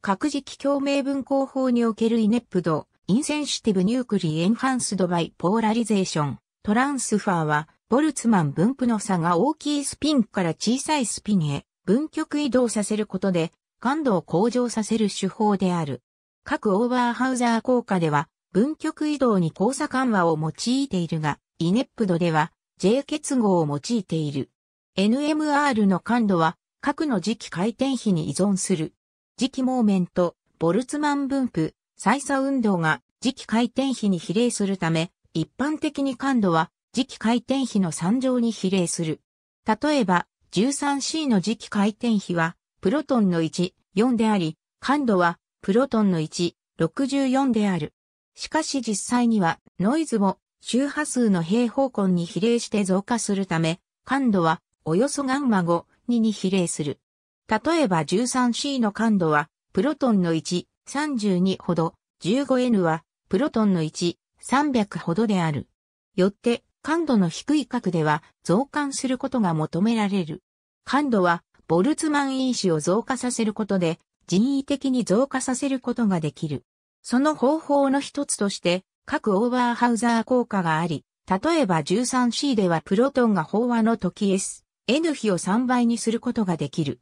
各時期共鳴分光法におけるイネップド、インセンシティブニュークリーエンハンスドバイポーラリゼーション、トランスファーは、ボルツマン分布の差が大きいスピンから小さいスピンへ分極移動させることで感度を向上させる手法である。各オーバーハウザー効果では分極移動に交差緩和を用いているが、イネップドでは J 結合を用いている。NMR の感度は各の磁気回転比に依存する。磁気モーメント、ボルツマン分布、再差運動が磁気回転比に比例するため、一般的に感度は磁気回転比の3乗に比例する。例えば、13C の磁気回転比は、プロトンの1、4であり、感度は、プロトンの1、64である。しかし実際には、ノイズも、周波数の平方根に比例して増加するため、感度は、およそガンマ5、2に比例する。例えば 13C の感度は、プロトンの1、32ほど、15N は、プロトンの1、300ほどである。よって、感度の低い角では増感することが求められる。感度は、ボルツマン因子を増加させることで、人為的に増加させることができる。その方法の一つとして、各オーバーハウザー効果があり、例えば 13C ではプロトンが飽和の時 S、N 比を3倍にすることができる。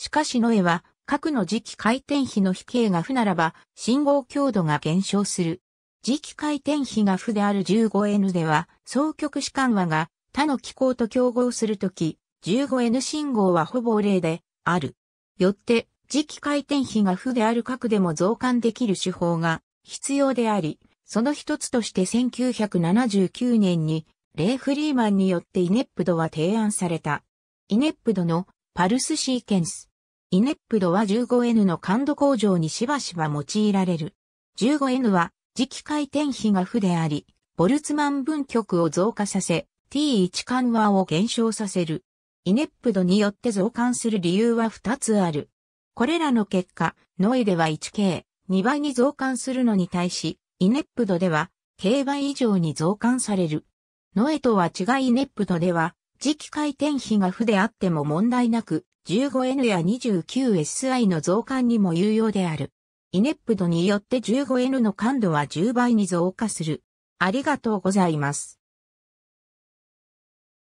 しかしノエは、核の磁気回転比の比計が負ならば、信号強度が減少する。磁気回転比が負である 15N では、双極子緩和が他の気候と競合するとき、15N 信号はほぼ0である。よって、磁気回転比が負である核でも増換できる手法が必要であり、その一つとして1979年に、レイ・フリーマンによってイネップドは提案された。イネップドのパルスシーケンスイネップドは 15N の感度工場にしばしば用いられる。15N は磁気回転比が負であり、ボルツマン分極を増加させ、T1 緩和を減少させる。イネップドによって増加する理由は2つある。これらの結果、ノイでは 1K、2倍に増加するのに対し、イネップドでは、K 倍以上に増加される。ノエとは違いイネップドでは、磁気回転比が負であっても問題なく、15N や 29SI の増刊にも有用である。イネップドによって 15N の感度は10倍に増加する。ありがとうございます。